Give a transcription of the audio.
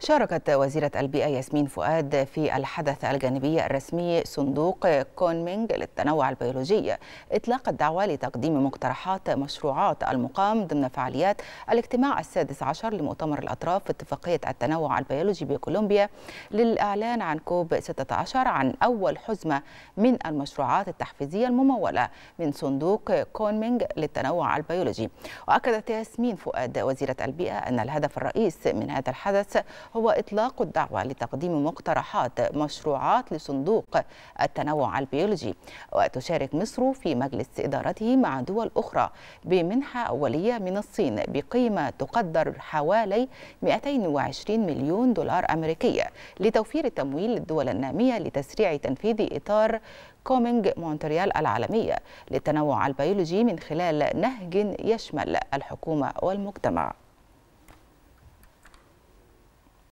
شاركت وزيرة البيئة ياسمين فؤاد في الحدث الجانبي الرسمي صندوق كونمينج للتنوع البيولوجي إطلاق الدعوة لتقديم مقترحات مشروعات المقام ضمن فعاليات الاجتماع السادس عشر لمؤتمر الأطراف في اتفاقية التنوع البيولوجي بكولومبيا للإعلان عن كوب 16 عن أول حزمة من المشروعات التحفيزية الممولة من صندوق كونمينج للتنوع البيولوجي وأكدت ياسمين فؤاد وزيرة البيئة أن الهدف الرئيس من هذا الحدث هو إطلاق الدعوة لتقديم مقترحات مشروعات لصندوق التنوع البيولوجي وتشارك مصر في مجلس إدارته مع دول أخرى بمنحة أولية من الصين بقيمة تقدر حوالي 220 مليون دولار أمريكي لتوفير التمويل للدول النامية لتسريع تنفيذ إطار كومينج مونتريال العالمية للتنوع البيولوجي من خلال نهج يشمل الحكومة والمجتمع